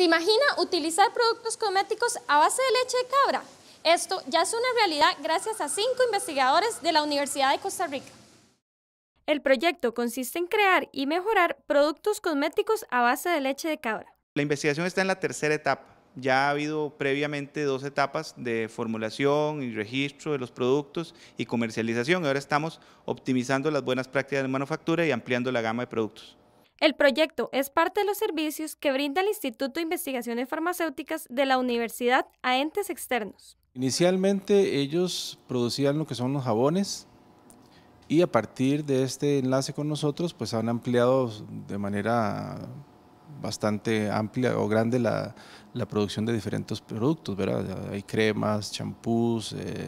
¿Se imagina utilizar productos cosméticos a base de leche de cabra? Esto ya es una realidad gracias a cinco investigadores de la Universidad de Costa Rica. El proyecto consiste en crear y mejorar productos cosméticos a base de leche de cabra. La investigación está en la tercera etapa. Ya ha habido previamente dos etapas de formulación y registro de los productos y comercialización. Ahora estamos optimizando las buenas prácticas de manufactura y ampliando la gama de productos. El proyecto es parte de los servicios que brinda el Instituto de Investigaciones Farmacéuticas de la Universidad a entes externos. Inicialmente ellos producían lo que son los jabones y a partir de este enlace con nosotros pues han ampliado de manera bastante amplia o grande la, producción de diferentes productos, ¿verdad? Hay cremas, champús, eh,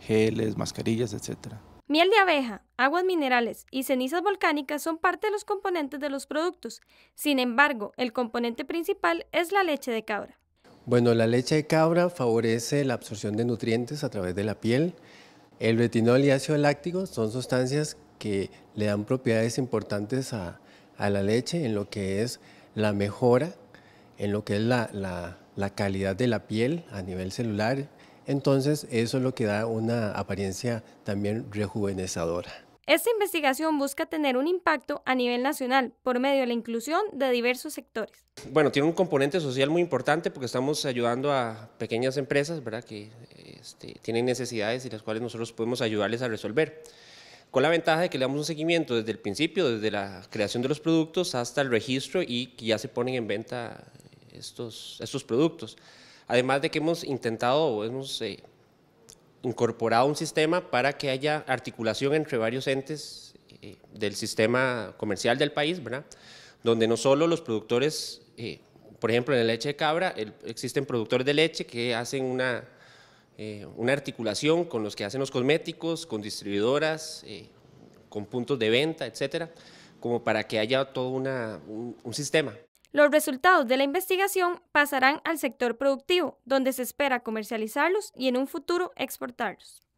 geles, mascarillas, etcétera. Miel de abeja, aguas minerales y cenizas volcánicas son parte de los componentes de los productos. Sin embargo, el componente principal es la leche de cabra. Bueno, la leche de cabra favorece la absorción de nutrientes a través de la piel. El retinol y ácido láctico son sustancias que le dan propiedades importantes a, la leche en lo que es la mejora, en lo que es la calidad de la piel a nivel celular, entonces, eso es lo que da una apariencia también rejuvenezadora. Esta investigación busca tener un impacto a nivel nacional por medio de la inclusión de diversos sectores. Bueno, tiene un componente social muy importante porque estamos ayudando a pequeñas empresas ¿verdad? que este, tienen necesidades y las cuales nosotros podemos ayudarles a resolver. Con la ventaja de que le damos un seguimiento desde el principio, desde la creación de los productos hasta el registro y que ya se ponen en venta estos, estos productos. Además de que hemos intentado hemos eh, incorporado un sistema para que haya articulación entre varios entes eh, del sistema comercial del país, Donde no solo los productores, eh, por ejemplo, en la leche de cabra, existen productores de leche que hacen una, una articulación con los que hacen los cosméticos, con distribuidoras, con puntos de venta, etcétera, como para que haya todo un sistema. Los resultados de la investigación pasarán al sector productivo, donde se espera comercializarlos y en un futuro exportarlos.